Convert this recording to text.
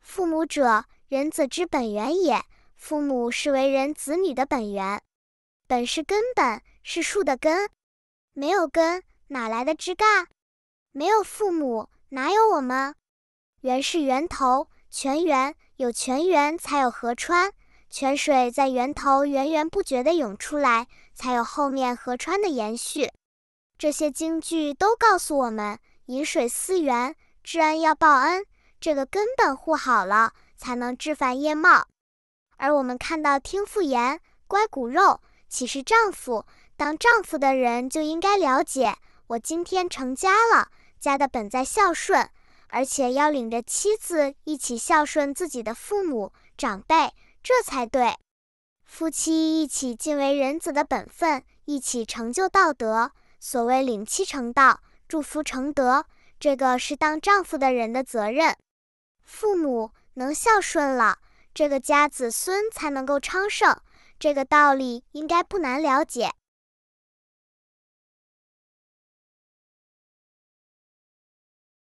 父母者，人子之本源也。父母是为人子女的本源，本是根本，是树的根，没有根哪来的枝干？没有父母哪有我们？源是源头，泉源有泉源才有河川，泉水在源头源源不绝地涌出来，才有后面河川的延续。这些京句都告诉我们：饮水思源，知恩要报恩。这个根本护好了，才能枝繁叶茂。而我们看到听妇言，乖骨肉，岂是丈夫？当丈夫的人就应该了解，我今天成家了，家的本在孝顺，而且要领着妻子一起孝顺自己的父母长辈，这才对。夫妻一起尽为人子的本分，一起成就道德。所谓领妻成道，祝福成德，这个是当丈夫的人的责任。父母能孝顺了，这个家子孙才能够昌盛，这个道理应该不难了解。